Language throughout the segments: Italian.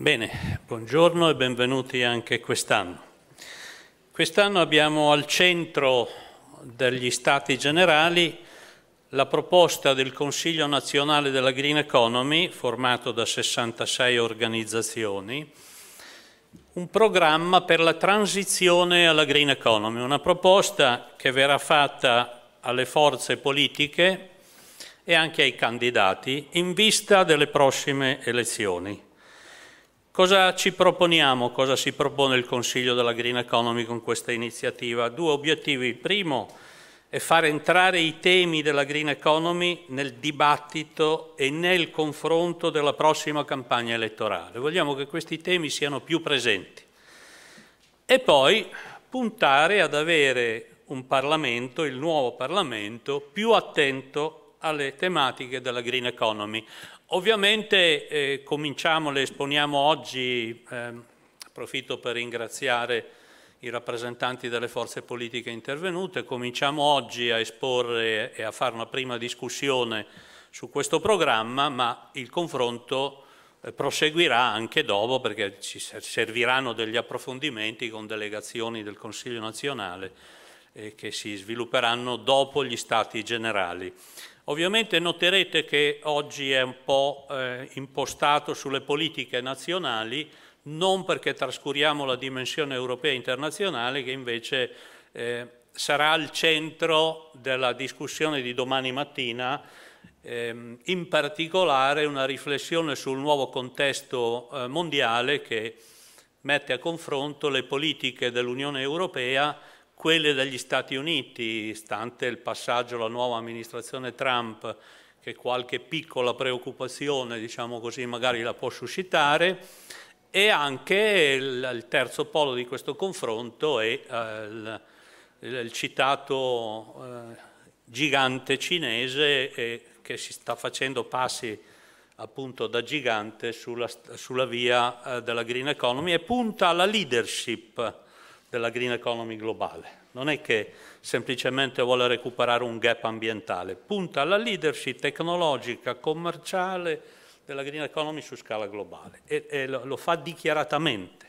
Bene, buongiorno e benvenuti anche quest'anno. Quest'anno abbiamo al centro degli Stati Generali la proposta del Consiglio nazionale della Green Economy, formato da 66 organizzazioni, un programma per la transizione alla Green Economy, una proposta che verrà fatta alle forze politiche e anche ai candidati in vista delle prossime elezioni. Cosa ci proponiamo, cosa si propone il Consiglio della Green Economy con questa iniziativa? Due obiettivi. Il primo è far entrare i temi della Green Economy nel dibattito e nel confronto della prossima campagna elettorale. Vogliamo che questi temi siano più presenti. E poi puntare ad avere un Parlamento, il nuovo Parlamento, più attento alle tematiche della Green Economy. Ovviamente eh, cominciamo, le esponiamo oggi, eh, approfitto per ringraziare i rappresentanti delle forze politiche intervenute, cominciamo oggi a esporre e a fare una prima discussione su questo programma, ma il confronto eh, proseguirà anche dopo perché ci serviranno degli approfondimenti con delegazioni del Consiglio nazionale eh, che si svilupperanno dopo gli stati generali. Ovviamente noterete che oggi è un po' eh, impostato sulle politiche nazionali, non perché trascuriamo la dimensione europea internazionale che invece eh, sarà al centro della discussione di domani mattina, ehm, in particolare una riflessione sul nuovo contesto eh, mondiale che mette a confronto le politiche dell'Unione Europea quelle degli Stati Uniti, stante il passaggio alla nuova amministrazione Trump, che qualche piccola preoccupazione, diciamo così, magari la può suscitare, e anche il, il terzo polo di questo confronto è eh, il, il, citato eh, gigante cinese eh, che si sta facendo passi appunto da gigante sulla, sulla via eh, della green economy e punta alla leadership della green economy globale. Non è che semplicemente vuole recuperare un gap ambientale, punta alla leadership tecnologica, commerciale della green economy su scala globale e, e lo fa dichiaratamente.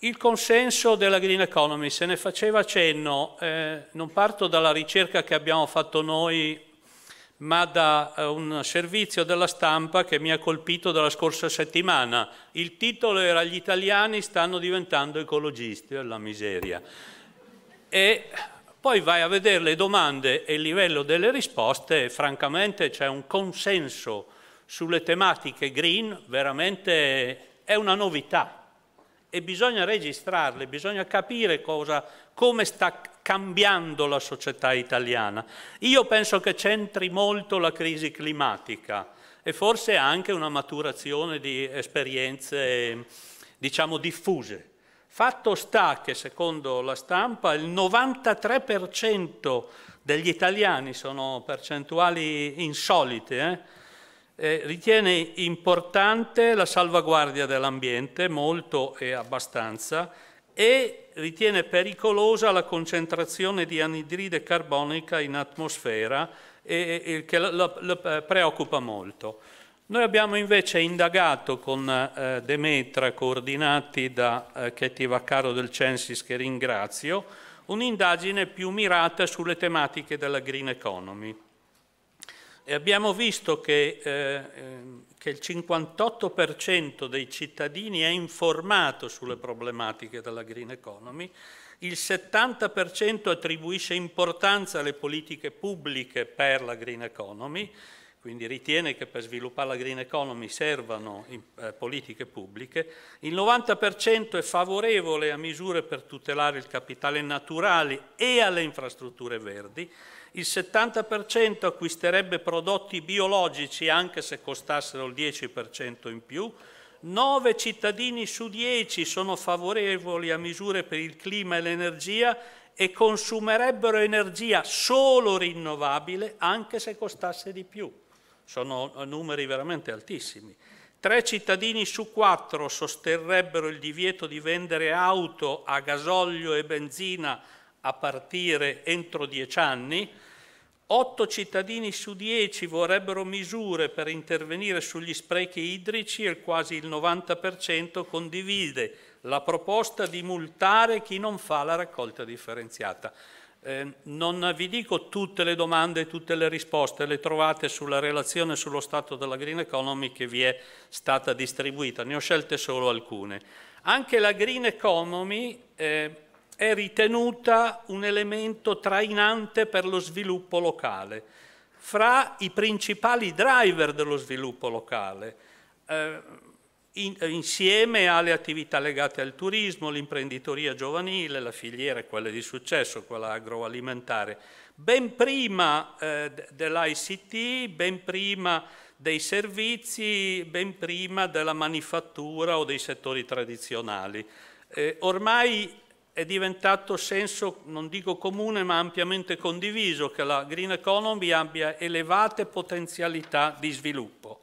Il consenso della green economy se ne faceva cenno, eh, non parto dalla ricerca che abbiamo fatto noi ma da eh, un servizio della stampa che mi ha colpito dalla scorsa settimana. Il titolo era Gli italiani stanno diventando ecologisti, è la miseria. E poi vai a vedere le domande e il livello delle risposte e francamente c'è un consenso sulle tematiche green, veramente è una novità e bisogna registrarle, bisogna capire cosa, come sta cambiando la società italiana. Io penso che c'entri molto la crisi climatica e forse anche una maturazione di esperienze diciamo diffuse. Fatto sta che secondo la stampa il 93% degli italiani sono percentuali insolite, eh? Eh, ritiene importante la salvaguardia dell'ambiente, molto e abbastanza, e ritiene pericolosa la concentrazione di anidride carbonica in atmosfera, e, e, che lo, eh, preoccupa molto. Noi abbiamo invece indagato con eh, Demetra, coordinati da eh, Vaccaro del Censis, che ringrazio, un'indagine più mirata sulle tematiche della green economy. E abbiamo visto che, eh, ehm, che il 58% dei cittadini è informato sulle problematiche della green economy, il 70% attribuisce importanza alle politiche pubbliche per la green economy, quindi ritiene che per sviluppare la green economy servano eh, politiche pubbliche, il 90% è favorevole a misure per tutelare il capitale naturale e alle infrastrutture verdi, il 70% acquisterebbe prodotti biologici anche se costassero il 10% in più, 9 cittadini su 10 sono favorevoli a misure per il clima e l'energia e consumerebbero energia solo rinnovabile anche se costasse di più sono eh, numeri veramente altissimi. Tre cittadini su quattro sosterrebbero il divieto di vendere auto a gasolio e benzina a partire entro dieci anni, otto cittadini su dieci vorrebbero misure per intervenire sugli sprechi idrici e quasi il 90% condivide la proposta di multare chi non fa la raccolta differenziata. Eh, non vi dico tutte le domande e tutte le risposte, le trovate sulla relazione sullo stato della green economy che vi è stata distribuita, ne ho scelte solo alcune. Anche la green economy eh, è ritenuta un elemento trainante per lo sviluppo locale, fra i principali driver dello sviluppo locale. Eh, in, insieme alle attività legate al turismo, l'imprenditoria giovanile, la filiera e di successo, quella agroalimentare. Ben prima eh, dell'ICT, ben prima dei servizi, ben prima della manifattura o dei settori tradizionali. Eh, ormai è diventato senso, non dico comune, ma ampiamente condiviso che la green economy abbia elevate potenzialità di sviluppo.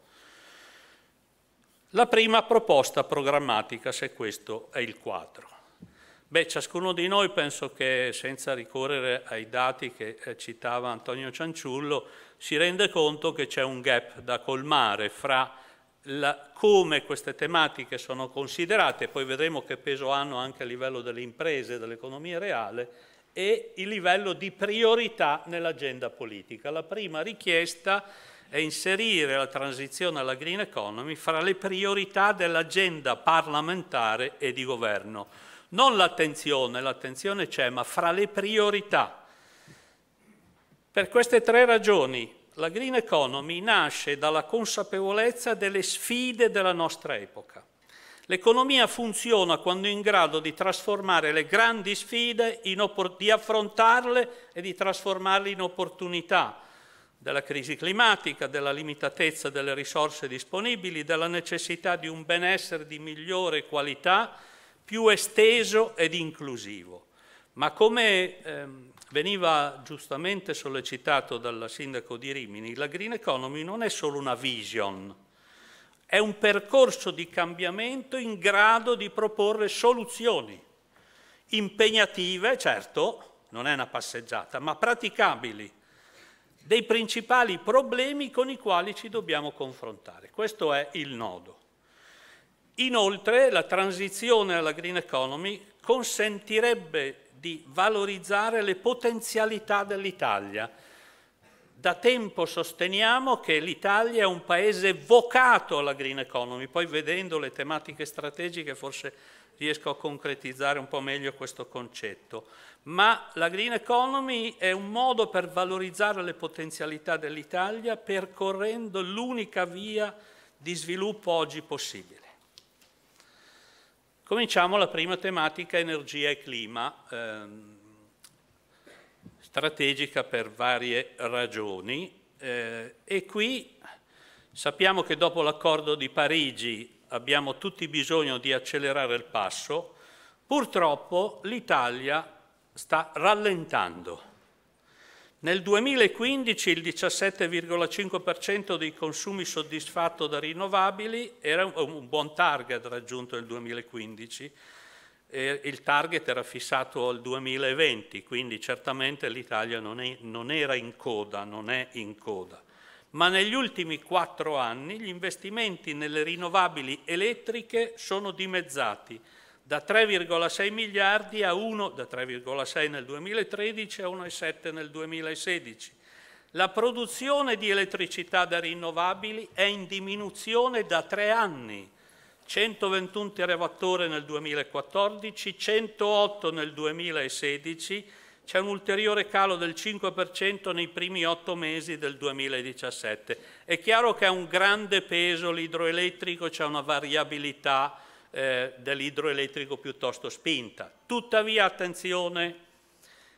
La prima proposta programmatica, se questo è il quadro. Beh, ciascuno di noi penso che senza ricorrere ai dati che eh, citava Antonio Cianciullo si rende conto che c'è un gap da colmare fra la, come queste tematiche sono considerate, poi vedremo che peso hanno anche a livello delle imprese, dell'economia reale, e il livello di priorità nell'agenda politica. La prima richiesta è è inserire la transizione alla green economy fra le priorità dell'agenda parlamentare e di governo. Non l'attenzione, l'attenzione c'è, ma fra le priorità. Per queste tre ragioni la green economy nasce dalla consapevolezza delle sfide della nostra epoca. L'economia funziona quando è in grado di trasformare le grandi sfide, di affrontarle e di trasformarle in opportunità della crisi climatica, della limitatezza delle risorse disponibili, della necessità di un benessere di migliore qualità, più esteso ed inclusivo. Ma come ehm, veniva giustamente sollecitato dal sindaco di Rimini, la Green Economy non è solo una vision, è un percorso di cambiamento in grado di proporre soluzioni impegnative, certo, non è una passeggiata, ma praticabili dei principali problemi con i quali ci dobbiamo confrontare. Questo è il nodo. Inoltre la transizione alla green economy consentirebbe di valorizzare le potenzialità dell'Italia. Da tempo sosteniamo che l'Italia è un paese vocato alla green economy, poi vedendo le tematiche strategiche forse riesco a concretizzare un po' meglio questo concetto. Ma la green economy è un modo per valorizzare le potenzialità dell'Italia percorrendo l'unica via di sviluppo oggi possibile. Cominciamo la prima tematica, energia e clima, ehm, strategica per varie ragioni eh, e qui sappiamo che dopo l'accordo di Parigi abbiamo tutti bisogno di accelerare il passo, purtroppo l'Italia sta rallentando. Nel 2015 il 17,5% dei consumi soddisfatto da rinnovabili era un buon target raggiunto nel 2015, il target era fissato al 2020, quindi certamente l'Italia non, non era in coda, non è in coda ma negli ultimi quattro anni gli investimenti nelle rinnovabili elettriche sono dimezzati da 3,6 miliardi a 1, da 3,6 nel 2013 a 1,7 nel 2016. La produzione di elettricità da rinnovabili è in diminuzione da tre anni, 121 TWh nel 2014, 108 nel 2016 c'è un ulteriore calo del 5% nei primi otto mesi del 2017. È chiaro che ha un grande peso l'idroelettrico, c'è una variabilità eh, dell'idroelettrico piuttosto spinta. Tuttavia, attenzione,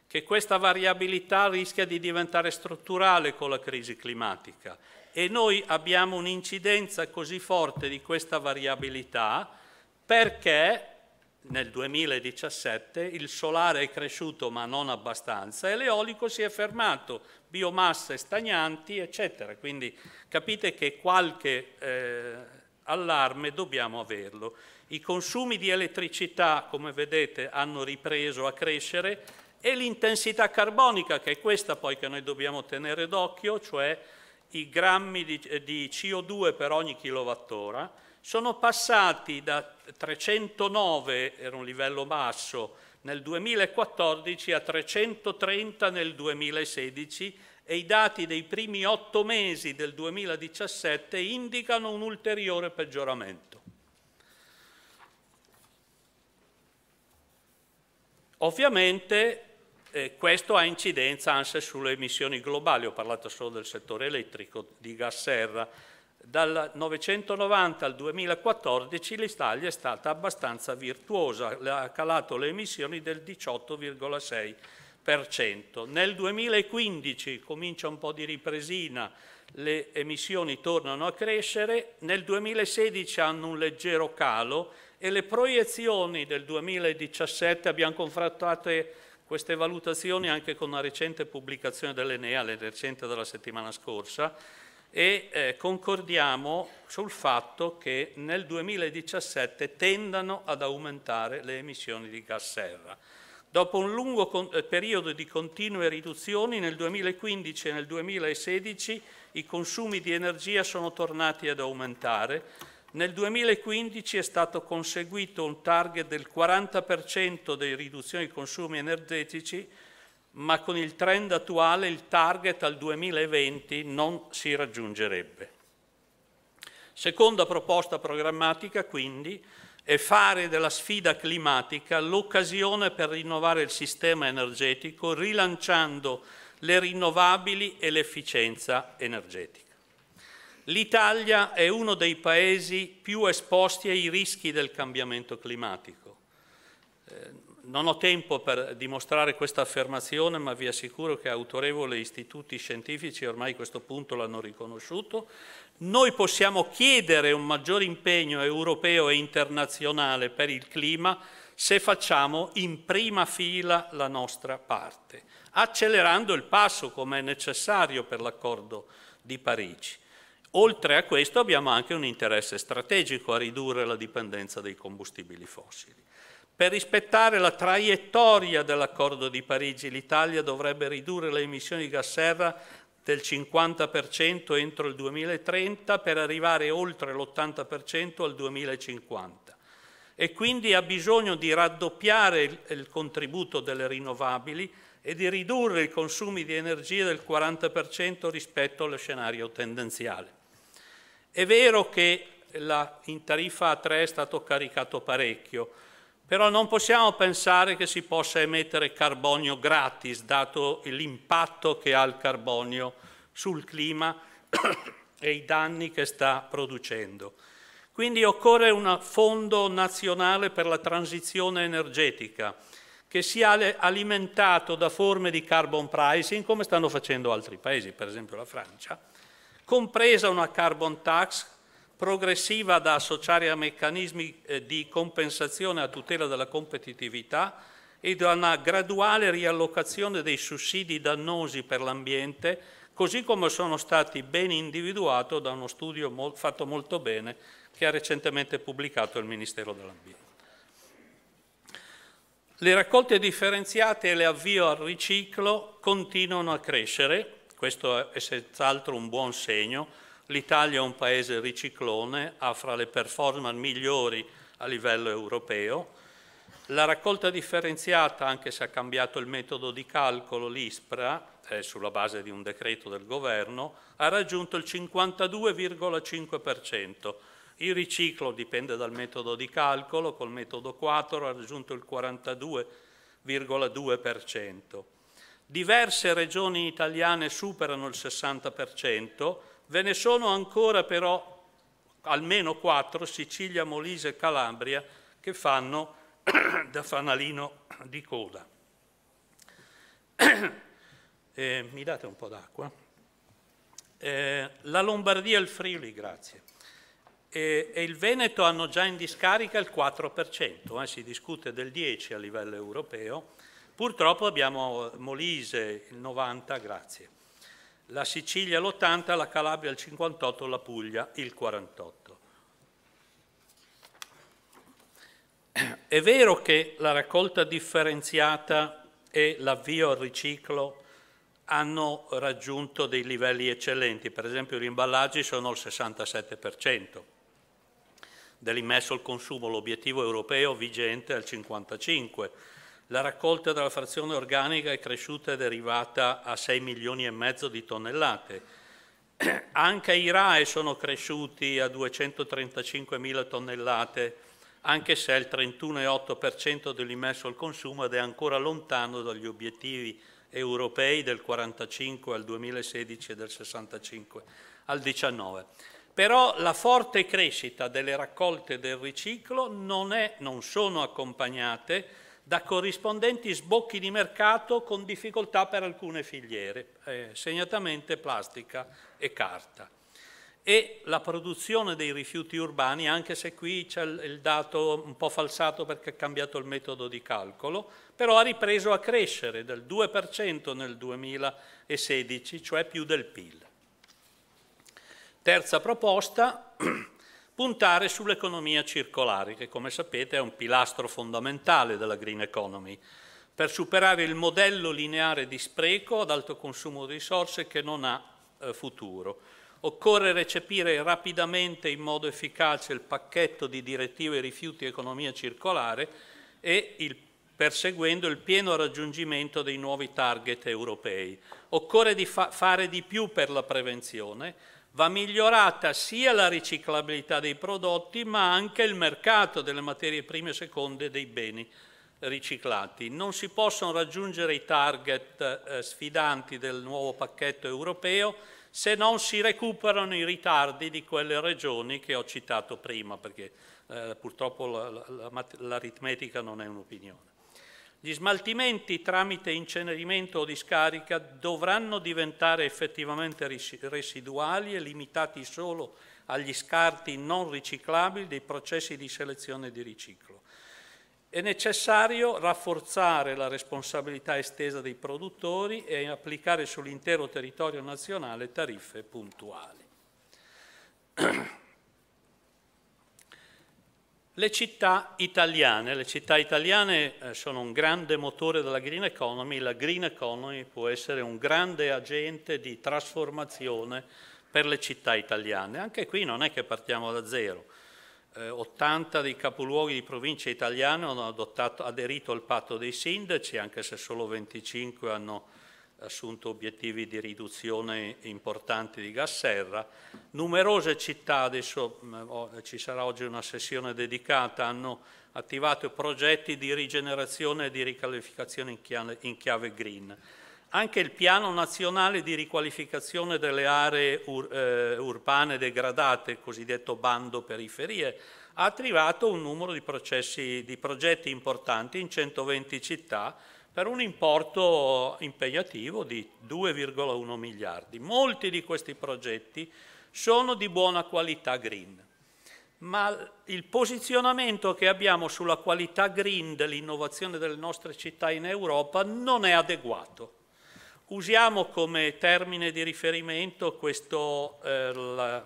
che questa variabilità rischia di diventare strutturale con la crisi climatica e noi abbiamo un'incidenza così forte di questa variabilità perché nel 2017 il solare è cresciuto ma non abbastanza e l'eolico si è fermato, biomasse stagnanti eccetera, quindi capite che qualche eh, allarme dobbiamo averlo. I consumi di elettricità come vedete hanno ripreso a crescere e l'intensità carbonica che è questa poi che noi dobbiamo tenere d'occhio, cioè i grammi di, eh, di CO2 per ogni kilowattora, sono passati da 309, era un livello basso, nel 2014 a 330 nel 2016 e i dati dei primi otto mesi del 2017 indicano un ulteriore peggioramento. Ovviamente eh, questo ha incidenza anche sulle emissioni globali, ho parlato solo del settore elettrico di gas serra, dal 1990 al 2014 l'Italia è stata abbastanza virtuosa, ha calato le emissioni del 18,6%. Nel 2015 comincia un po' di ripresina, le emissioni tornano a crescere, nel 2016 hanno un leggero calo e le proiezioni del 2017 abbiamo confrontato queste valutazioni anche con una recente pubblicazione dell'Enea, la recente della settimana scorsa, e eh, concordiamo sul fatto che nel 2017 tendano ad aumentare le emissioni di gas serra. Dopo un lungo eh, periodo di continue riduzioni, nel 2015 e nel 2016 i consumi di energia sono tornati ad aumentare. Nel 2015 è stato conseguito un target del 40% di riduzione dei consumi energetici ma con il trend attuale il target al 2020 non si raggiungerebbe. Seconda proposta programmatica, quindi, è fare della sfida climatica l'occasione per rinnovare il sistema energetico, rilanciando le rinnovabili e l'efficienza energetica. L'Italia è uno dei paesi più esposti ai rischi del cambiamento climatico. Eh, non ho tempo per dimostrare questa affermazione, ma vi assicuro che autorevoli istituti scientifici ormai a questo punto l'hanno riconosciuto. Noi possiamo chiedere un maggior impegno europeo e internazionale per il clima se facciamo in prima fila la nostra parte, accelerando il passo come è necessario per l'accordo di Parigi. Oltre a questo abbiamo anche un interesse strategico a ridurre la dipendenza dai combustibili fossili. Per rispettare la traiettoria dell'accordo di Parigi, l'Italia dovrebbe ridurre le emissioni di gas serra del 50% entro il 2030 per arrivare oltre l'80% al 2050 e quindi ha bisogno di raddoppiare il, il contributo delle rinnovabili e di ridurre i consumi di energia del 40% rispetto allo scenario tendenziale. È vero che la, in tariffa A3 è stato caricato parecchio, però non possiamo pensare che si possa emettere carbonio gratis, dato l'impatto che ha il carbonio sul clima e i danni che sta producendo. Quindi occorre un fondo nazionale per la transizione energetica che sia alimentato da forme di carbon pricing, come stanno facendo altri paesi, per esempio la Francia, compresa una carbon tax progressiva da associare a meccanismi eh, di compensazione a tutela della competitività ed a una graduale riallocazione dei sussidi dannosi per l'ambiente, così come sono stati ben individuati da uno studio fatto molto bene che ha recentemente pubblicato il Ministero dell'Ambiente. Le raccolte differenziate e le avvio al riciclo continuano a crescere, questo è senz'altro un buon segno, L'Italia è un paese riciclone, ha fra le performance migliori a livello europeo. La raccolta differenziata, anche se ha cambiato il metodo di calcolo, l'ISPRA, eh, sulla base di un decreto del governo, ha raggiunto il 52,5%. Il riciclo dipende dal metodo di calcolo, col metodo 4 ha raggiunto il 42,2%. Diverse regioni italiane superano il 60%, Ve ne sono ancora però almeno quattro, Sicilia, Molise e Calabria, che fanno da fanalino di coda. Eh, mi date un po' d'acqua? Eh, la Lombardia e il Friuli, grazie. E, eh, e, il Veneto hanno già in discarica il 4%, eh, si discute del 10% a livello europeo. Purtroppo abbiamo eh, Molise il 90%, grazie la Sicilia l'80, la Calabria il 58, la Puglia il 48. È vero che la raccolta differenziata e l'avvio al riciclo hanno raggiunto dei livelli eccellenti, per esempio gli imballaggi sono il 67% dell'immesso al consumo, l'obiettivo europeo vigente è il 55%, la raccolta della frazione organica è cresciuta e derivata a 6 milioni e mezzo di tonnellate. Anche i RAE sono cresciuti a 235 mila tonnellate, anche se è il 31,8% dell'immesso al consumo ed è ancora lontano dagli obiettivi europei del 45 al 2016 e del 65 al 19. Però la forte crescita delle raccolte del riciclo non, è, non sono accompagnate da corrispondenti sbocchi di mercato con difficoltà per alcune filiere, eh, segnatamente plastica e carta. E la produzione dei rifiuti urbani, anche se qui c'è il dato un po' falsato perché è cambiato il metodo di calcolo, però ha ripreso a crescere del 2% nel 2016, cioè più del PIL. Terza proposta, puntare sull'economia circolare, che come sapete è un pilastro fondamentale della green economy, per superare il modello lineare di spreco ad alto consumo di risorse che non ha eh, futuro. Occorre recepire rapidamente in modo efficace il pacchetto di direttive rifiuti economia circolare e il perseguendo il pieno raggiungimento dei nuovi target europei. Occorre di fa fare di più per la prevenzione, va migliorata sia la riciclabilità dei prodotti ma anche il mercato delle materie prime e seconde dei beni riciclati. Non si possono raggiungere i target eh, sfidanti del nuovo pacchetto europeo se non si recuperano i ritardi di quelle regioni che ho citato prima, perché eh, purtroppo l'aritmetica non è un'opinione. Gli smaltimenti tramite incenerimento o discarica dovranno diventare effettivamente residuali e limitati solo agli scarti non riciclabili dei processi di selezione e di riciclo. È necessario rafforzare la responsabilità estesa dei produttori e applicare sull'intero territorio nazionale tariffe puntuali. Le città italiane, le città italiane eh, sono un grande motore della green economy, la green economy può essere un grande agente di trasformazione per le città italiane. Anche qui non è che partiamo da zero. 80 eh, dei capoluoghi di provincia italiane hanno adottato, aderito al patto dei sindaci, anche se solo 25 hanno assunto obiettivi di riduzione importanti di gas serra. Numerose città, adesso mm, ci sarà oggi una sessione dedicata, hanno attivato progetti di rigenerazione e di riqualificazione in chiave, green. Anche il piano nazionale di riqualificazione delle aree ur, eh, urbane degradate, cosiddetto bando periferie, ha attivato un numero di, processi, di progetti importanti in 120 città, per un importo impegnativo di 2,1 miliardi. Molti di questi progetti sono di buona qualità green, ma il posizionamento che abbiamo sulla qualità green dell'innovazione delle nostre città in Europa non è adeguato. Usiamo come termine di riferimento questo eh,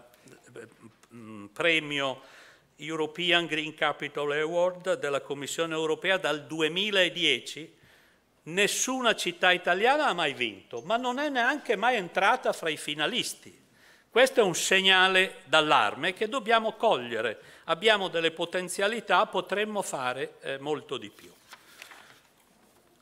mm, premio European Green Capital Award della Commissione europea dal 2010 nessuna città italiana ha mai vinto, ma non è neanche mai entrata fra i finalisti. Questo è un segnale d'allarme che dobbiamo cogliere. Abbiamo delle potenzialità, potremmo fare eh, molto di più.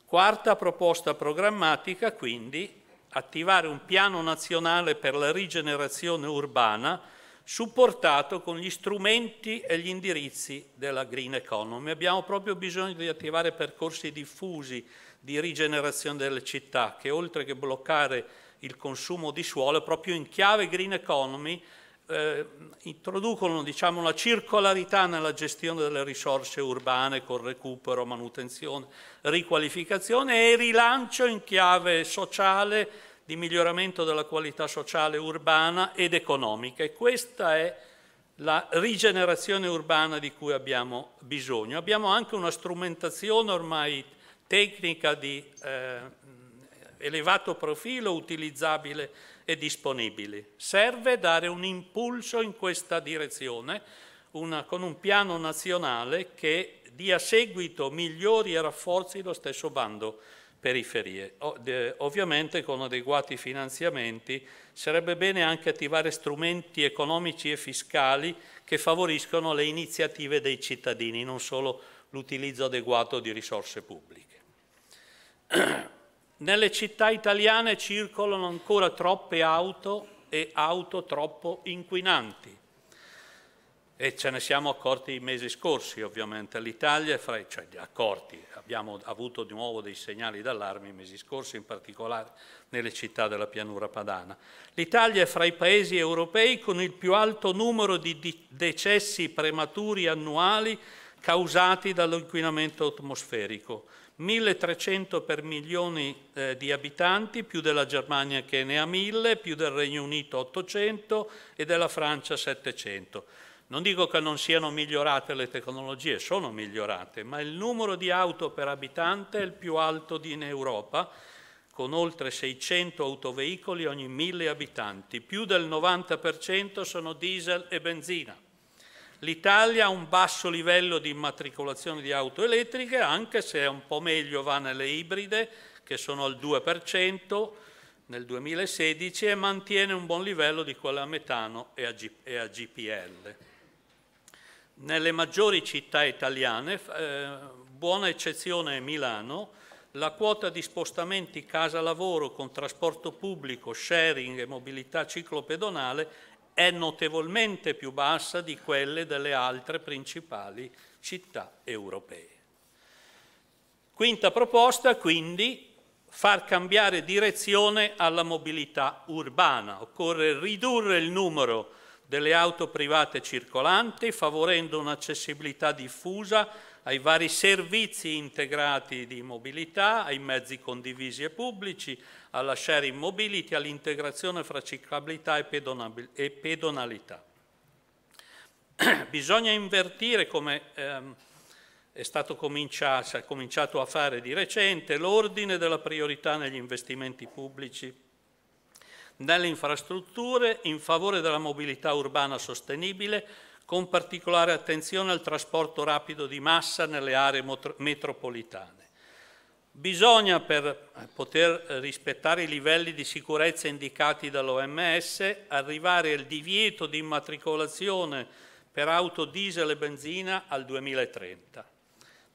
Quarta proposta programmatica, quindi, attivare un piano nazionale per la rigenerazione urbana supportato con gli strumenti e gli indirizzi della green economy. Abbiamo proprio bisogno di attivare percorsi diffusi di rigenerazione delle città che oltre che bloccare il consumo di suolo, proprio in chiave green economy, eh, introducono diciamo, una circolarità nella gestione delle risorse urbane con recupero, manutenzione, riqualificazione e rilancio in chiave sociale di miglioramento della qualità sociale urbana ed economica. E questa è la rigenerazione urbana di cui abbiamo bisogno. Abbiamo anche una strumentazione ormai tecnica di eh, elevato profilo utilizzabile e disponibile. Serve dare un impulso in questa direzione una, con un piano nazionale che dia seguito, migliori e rafforzi lo stesso bando periferie. ovviamente con adeguati finanziamenti sarebbe bene anche attivare strumenti economici e fiscali che favoriscono le iniziative dei cittadini, non solo l'utilizzo adeguato di risorse pubbliche. Nelle città italiane circolano ancora troppe auto e auto troppo inquinanti. E ce ne siamo accorti i mesi scorsi, ovviamente. L'Italia, cioè accorti, abbiamo avuto di nuovo dei segnali d'allarme i mesi scorsi, in particolare nelle città della pianura padana. L'Italia è fra i paesi europei con il più alto numero di decessi prematuri annuali causati dall'inquinamento atmosferico 1300 per milioni eh, di abitanti, più della Germania che ne ha 1000, più del Regno Unito 800 e della Francia 700. Non dico che non siano migliorate le tecnologie, sono migliorate, ma il numero di auto per abitante è il più alto in Europa, con oltre 600 autoveicoli ogni 1000 abitanti. Più del 90% sono diesel e benzina. L'Italia ha un basso livello di immatricolazione di auto elettriche, anche se è un po' meglio va nelle ibride, che sono al 2% nel 2016, e mantiene un buon livello di quella a metano e a, e a GPL. Nelle maggiori città italiane, eh, buona eccezione è Milano, la quota di spostamenti casa-lavoro con trasporto pubblico, sharing e mobilità ciclopedonale è notevolmente più bassa di quelle delle altre principali città europee. Quinta proposta, quindi, far cambiare direzione alla mobilità urbana. Occorre ridurre il numero delle auto private circolanti, favorendo un'accessibilità diffusa ai vari servizi integrati di mobilità, ai mezzi condivisi e pubblici, alla sharing mobility, all'integrazione fra ciclabilità e, pedonalità. Bisogna invertire, come ehm, è stato cominciato, cominciato a fare di recente, l'ordine della priorità negli investimenti pubblici nelle infrastrutture in favore della mobilità urbana sostenibile, con particolare attenzione al trasporto rapido di massa nelle aree metropolitane. Bisogna, per poter rispettare i livelli di sicurezza indicati dall'OMS, arrivare al divieto di immatricolazione per auto diesel e benzina al 2030.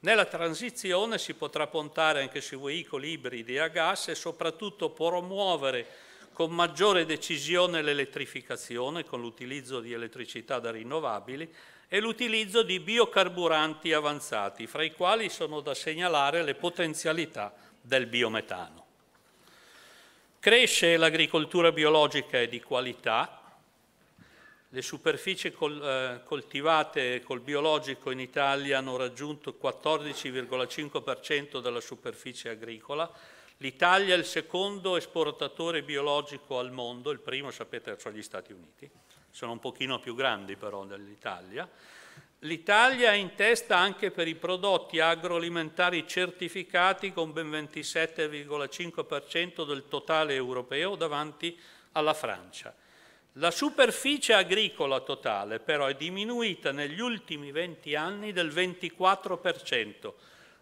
Nella transizione si potrà puntare anche sui veicoli ibridi a gas e soprattutto promuovere con maggiore decisione l'elettrificazione con l'utilizzo di elettricità da rinnovabili e l'utilizzo di biocarburanti avanzati, fra i quali sono da segnalare le potenzialità del biometano. Cresce l'agricoltura biologica e di qualità, le superfici col, eh, coltivate col biologico in Italia hanno raggiunto 14,5% della superficie agricola, l'Italia è il secondo esportatore biologico al mondo, il primo sapete sono gli Stati Uniti, sono un pochino più grandi però dell'Italia. L'Italia è in testa anche per i prodotti agroalimentari certificati con ben 27,5% del totale europeo davanti alla Francia. La superficie agricola totale però è diminuita negli ultimi 20 anni del 24%,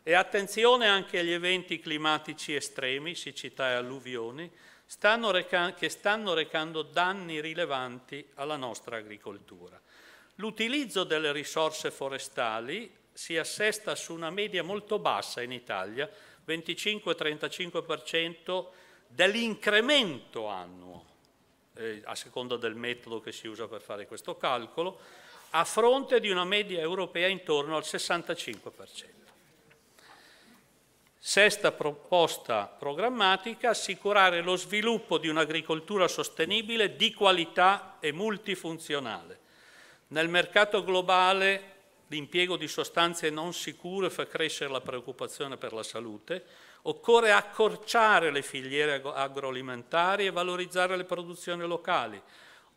e attenzione anche agli eventi climatici estremi, siccità e alluvioni, stanno che stanno recando danni rilevanti alla nostra agricoltura. L'utilizzo delle risorse forestali si assesta su una media molto bassa in Italia, 25-35% dell'incremento annuo, eh, a seconda del metodo che si usa per fare questo calcolo, a fronte di una media europea intorno al 65%. Sesta proposta programmatica, assicurare lo sviluppo di un'agricoltura sostenibile di qualità e multifunzionale. Nel mercato globale l'impiego di sostanze non sicure fa crescere la preoccupazione per la salute, occorre accorciare le filiere agroalimentari e valorizzare le produzioni locali,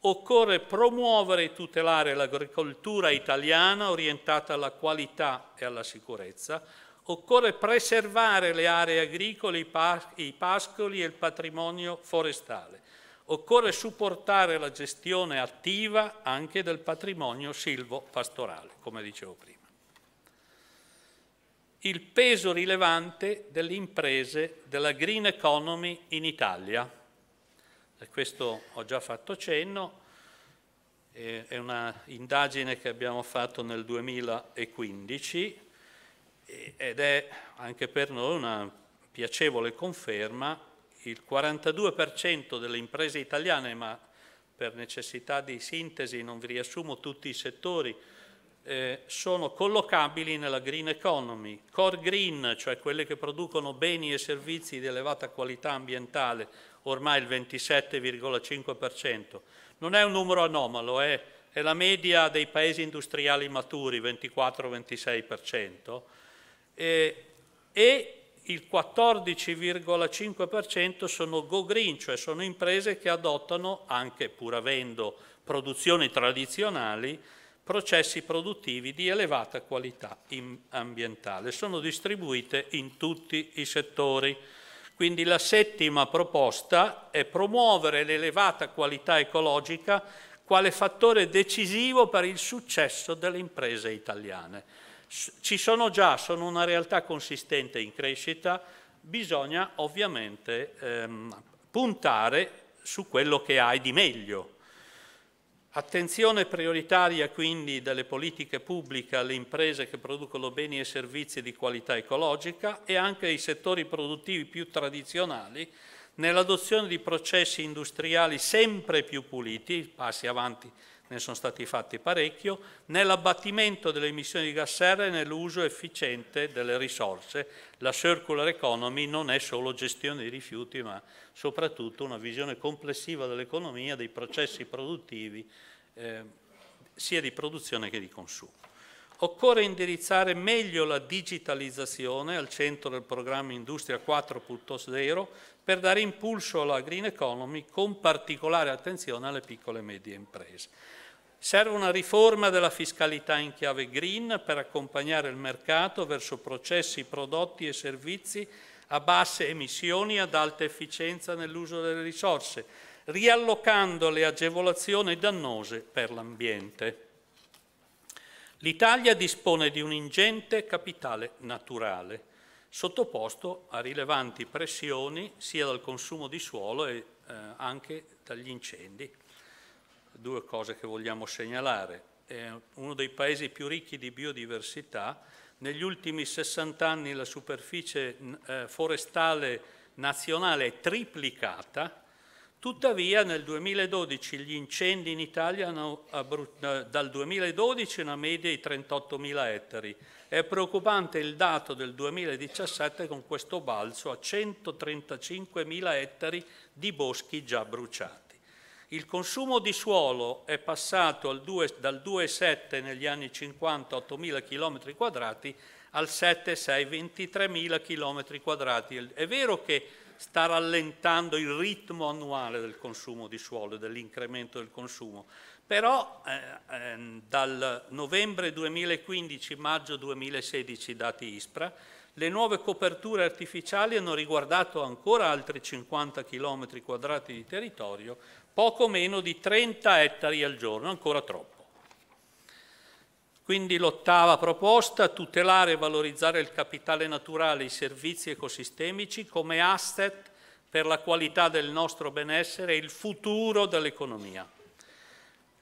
occorre promuovere e tutelare l'agricoltura italiana orientata alla qualità e alla sicurezza, Occorre preservare le aree agricole, i pascoli e il patrimonio forestale. Occorre supportare la gestione attiva anche del patrimonio silvo-pastorale, come dicevo prima. Il peso rilevante delle imprese della green economy in Italia. A questo ho già fatto cenno, eh, è una indagine che abbiamo fatto nel 2015 ed è anche per noi una piacevole conferma, il 42% delle imprese italiane, ma per necessità di sintesi non vi riassumo tutti i settori, eh, sono collocabili nella green economy, core green, cioè quelle che producono beni e servizi di elevata qualità ambientale, ormai il 27,5%. Non è un numero anomalo, è, eh, è la media dei paesi industriali maturi, 24-26% eh, e il 14,5% sono go green, cioè sono imprese che adottano, anche pur avendo produzioni tradizionali, processi produttivi di elevata qualità ambientale. Sono distribuite in tutti i settori. Quindi la settima proposta è promuovere l'elevata qualità ecologica quale fattore decisivo per il successo delle imprese italiane ci sono già, sono una realtà consistente in crescita, bisogna ovviamente ehm, puntare su quello che hai di meglio. Attenzione prioritaria quindi delle politiche pubbliche alle imprese che producono beni e servizi di qualità ecologica e anche ai settori produttivi più tradizionali nell'adozione di processi industriali sempre più puliti, passi avanti ne sono stati fatti parecchio, nell'abbattimento delle emissioni di gas serra e nell'uso efficiente delle risorse. La circular economy non è solo gestione dei rifiuti, ma soprattutto una visione complessiva dell'economia, dei processi produttivi, eh, sia di produzione che di consumo. Occorre indirizzare meglio la digitalizzazione al centro del programma Industria 4.0 per dare impulso alla green economy con particolare attenzione alle piccole e medie imprese. Serve una riforma della fiscalità in chiave green per accompagnare il mercato verso processi, prodotti e servizi a basse emissioni e ad alta efficienza nell'uso delle risorse, riallocando le agevolazioni dannose per l'ambiente. L'Italia dispone di un ingente capitale naturale, sottoposto a rilevanti pressioni sia dal consumo di suolo e eh, anche dagli incendi due cose che vogliamo segnalare. È eh, uno dei paesi più ricchi di biodiversità. Negli ultimi 60 anni la superficie eh, forestale nazionale è triplicata, Tuttavia nel 2012 gli incendi in Italia hanno eh, dal 2012 una media di 38.000 ettari. È preoccupante il dato del 2017 con questo balzo a 135.000 ettari di boschi già bruciati. Il consumo di suolo è passato 2, dal 2,7 negli anni 50, 8.000 km quadrati, al 7,6, 23.000 km quadrati. È vero che sta rallentando il ritmo annuale del consumo di suolo dell'incremento del consumo, però eh, eh, dal novembre 2015-maggio 2016, dati ISPRA, le nuove coperture artificiali hanno riguardato ancora altri 50 km quadrati di territorio, poco meno di 30 ettari al giorno, ancora troppo. Quindi l'ottava proposta, tutelare e valorizzare il capitale naturale, i servizi ecosistemici come asset per la qualità del nostro benessere e il futuro dell'economia.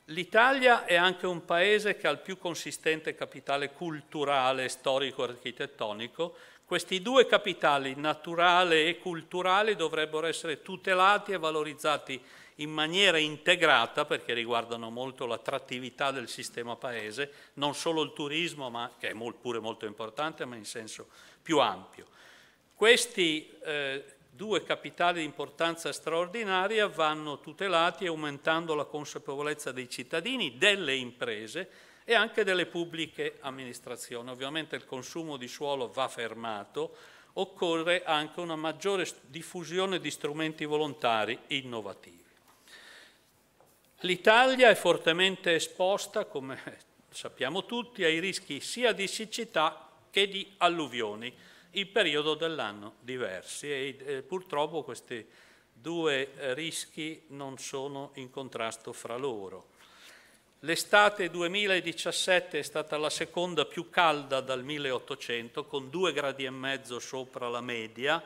L'Italia è anche un paese che ha il più consistente capitale culturale, storico e architettonico. Questi due capitali, naturale e culturale, dovrebbero essere tutelati e valorizzati in maniera integrata perché riguardano molto l'attrattività del sistema paese, non solo il turismo, ma, che è pure molto importante, ma in senso più ampio. Questi eh, due capitali di importanza straordinaria vanno tutelati aumentando la consapevolezza dei cittadini, delle imprese e anche delle pubbliche amministrazioni. Ovviamente il consumo di suolo va fermato, occorre anche una maggiore diffusione di strumenti volontari innovativi. L'Italia è fortemente esposta, come sappiamo tutti, ai rischi sia di siccità che di alluvioni, in periodo dell'anno diversi e eh, purtroppo questi due eh, rischi non sono in contrasto fra loro. L'estate 2017 è stata la seconda più calda dal 1800, con due gradi e mezzo sopra la media,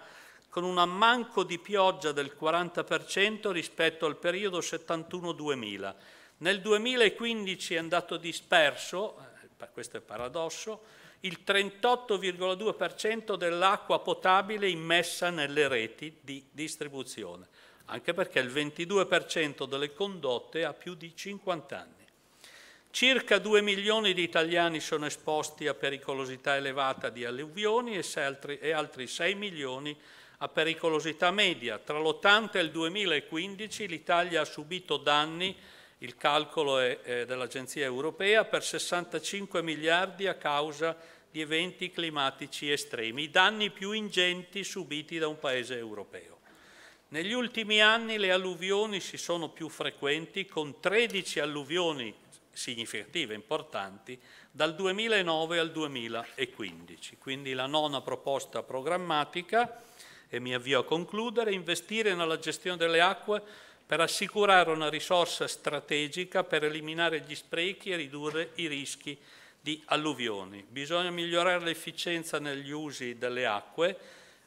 con un ammanco di pioggia del 40% rispetto al periodo 71-2000. Nel 2015 è andato disperso, eh, questo è paradosso, il 38,2% dell'acqua potabile immessa nelle reti di distribuzione, anche perché il 22% delle condotte ha più di 50 anni. Circa 2 milioni di italiani sono esposti a pericolosità elevata di alluvioni e altri 6 milioni di a pericolosità media. Tra l'80 e il 2015 l'Italia ha subito danni, il calcolo è dell'Agenzia Europea, per 65 miliardi a causa di eventi climatici estremi, i danni più ingenti subiti da un paese europeo. Negli ultimi anni le alluvioni si sono più frequenti con 13 alluvioni significative, importanti, dal 2009 al 2015, quindi la nona proposta programmatica e mi avvio a concludere, investire nella gestione delle acque per assicurare una risorsa strategica per eliminare gli sprechi e ridurre i rischi di alluvioni. Bisogna migliorare l'efficienza negli usi delle acque,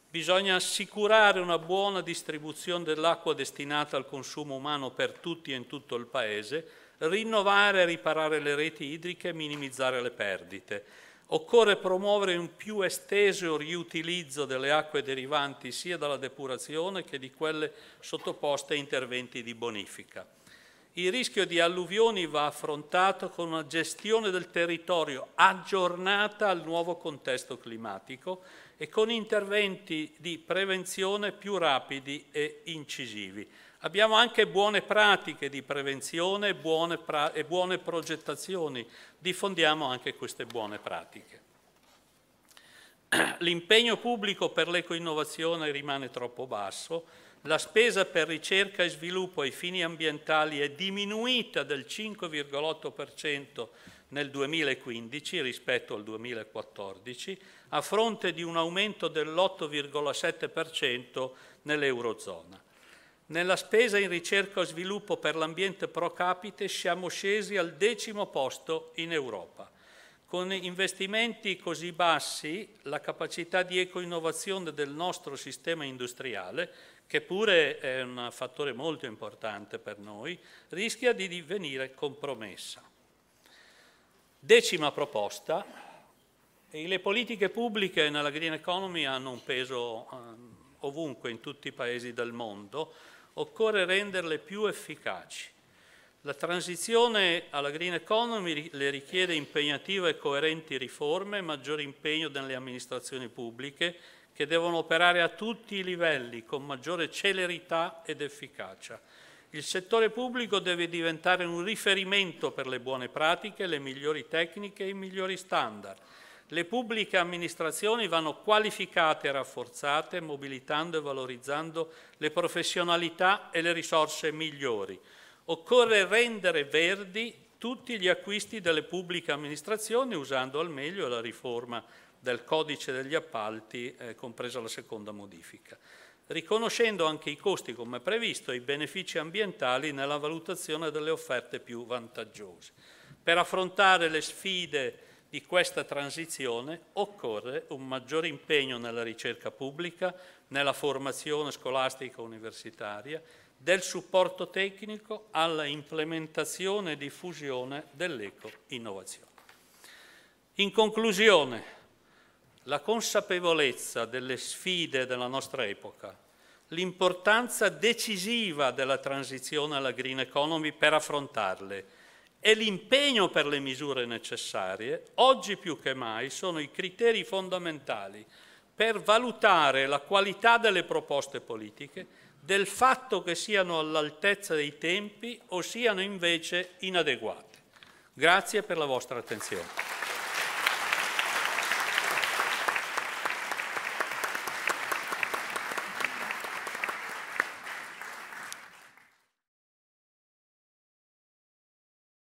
bisogna assicurare una buona distribuzione dell'acqua destinata al consumo umano per tutti e in tutto il Paese, rinnovare e riparare le reti idriche e minimizzare le perdite. Occorre promuovere un più esteso riutilizzo delle acque derivanti sia dalla depurazione che di quelle sottoposte a interventi di bonifica. Il rischio di alluvioni va affrontato con una gestione del territorio aggiornata al nuovo contesto climatico e con interventi di prevenzione più rapidi e incisivi. Abbiamo anche buone pratiche di prevenzione buone pra e buone progettazioni, diffondiamo anche queste buone pratiche. L'impegno pubblico per l'ecoinnovazione rimane troppo basso, la spesa per ricerca e sviluppo ai fini ambientali è diminuita del 5,8% nel 2015 rispetto al 2014, a fronte di un aumento dell'8,7% nell'Eurozona. Nella spesa in ricerca e sviluppo per l'ambiente pro capite siamo scesi al decimo posto in Europa. Con investimenti così bassi, la capacità di ecoinnovazione del nostro sistema industriale, che pure è un fattore molto importante per noi, rischia di divenire compromessa. Decima proposta, le politiche pubbliche nella green economy hanno un peso ehm, ovunque, in tutti i paesi del mondo, occorre renderle più efficaci. La transizione alla green economy le richiede impegnative e coerenti riforme, maggior impegno delle amministrazioni pubbliche che devono operare a tutti i livelli con maggiore celerità ed efficacia. Il settore pubblico deve diventare un riferimento per le buone pratiche, le migliori tecniche e i migliori standard le pubbliche amministrazioni vanno qualificate e rafforzate mobilitando e valorizzando le professionalità e le risorse migliori. Occorre rendere verdi tutti gli acquisti delle pubbliche amministrazioni usando al meglio la riforma del codice degli appalti, eh, compresa la seconda modifica, riconoscendo anche i costi come previsto e i benefici ambientali nella valutazione delle offerte più vantaggiose. Per affrontare le sfide di questa transizione occorre un maggior impegno nella ricerca pubblica, nella formazione scolastica universitaria, del supporto tecnico alla implementazione e diffusione dell'eco-innovazione. In conclusione, la consapevolezza delle sfide della nostra epoca, l'importanza decisiva della transizione alla green economy per affrontarle, e l'impegno per le misure necessarie, oggi più che mai, sono i criteri fondamentali per valutare la qualità delle proposte politiche, del fatto che siano all'altezza dei tempi o siano invece inadeguate. Grazie per la vostra attenzione.